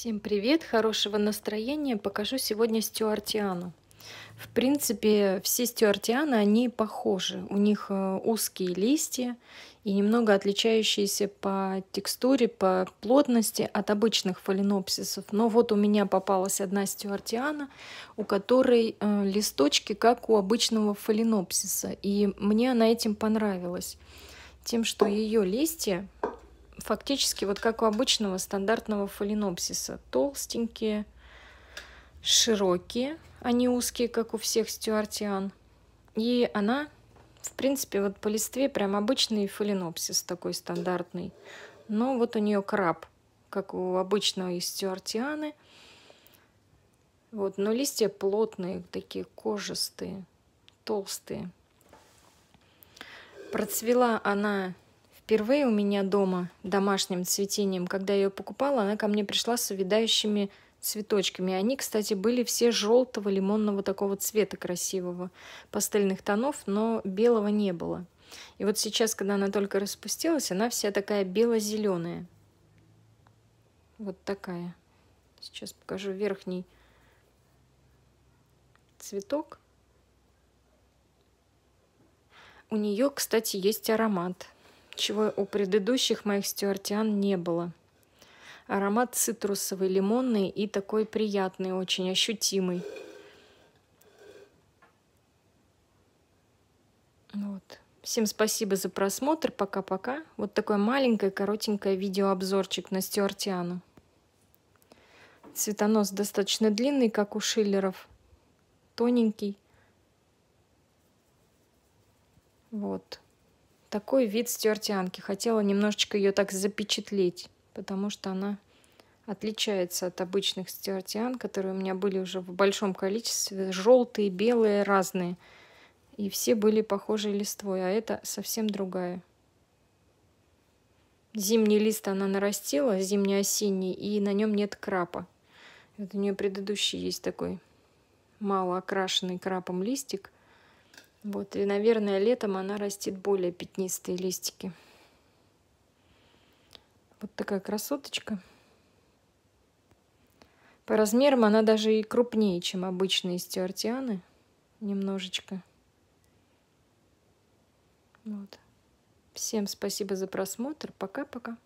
Всем привет, хорошего настроения. Покажу сегодня стюартиану. В принципе, все стюартианы, они похожи. У них э, узкие листья и немного отличающиеся по текстуре, по плотности от обычных фаленопсисов. Но вот у меня попалась одна стюартиана, у которой э, листочки как у обычного фаленопсиса. И мне она этим понравилась. Тем, что ее листья фактически вот как у обычного стандартного фаленопсиса. Толстенькие, широкие, они узкие, как у всех стюартиан. И она, в принципе, вот по листве прям обычный фаленопсис такой стандартный. Но вот у нее краб, как у обычного из стюартианы. Вот, но листья плотные, такие кожистые, толстые. Процвела она Впервые у меня дома домашним цветением, когда я ее покупала, она ко мне пришла с увядающими цветочками. Они, кстати, были все желтого лимонного такого цвета красивого, пастельных тонов, но белого не было. И вот сейчас, когда она только распустилась, она вся такая бело-зеленая. Вот такая. Сейчас покажу верхний цветок. У нее, кстати, есть аромат чего у предыдущих моих стюартиан не было. Аромат цитрусовый, лимонный и такой приятный, очень ощутимый. Вот. Всем спасибо за просмотр. Пока-пока. Вот такой маленький коротенький видеообзорчик на стюартиану. Цветонос достаточно длинный, как у шиллеров. Тоненький. Вот такой вид стюартианки. Хотела немножечко ее так запечатлеть, потому что она отличается от обычных стюартиан, которые у меня были уже в большом количестве. Желтые, белые, разные. И все были похожи листвой, а это совсем другая. Зимний лист она нарастила, зимний-осенний, и на нем нет крапа. Вот у нее предыдущий есть такой мало окрашенный крапом листик – вот, и, наверное, летом она растит более пятнистые листики. Вот такая красоточка. По размерам она даже и крупнее, чем обычные стюартианы. Немножечко. Вот. Всем спасибо за просмотр. Пока-пока.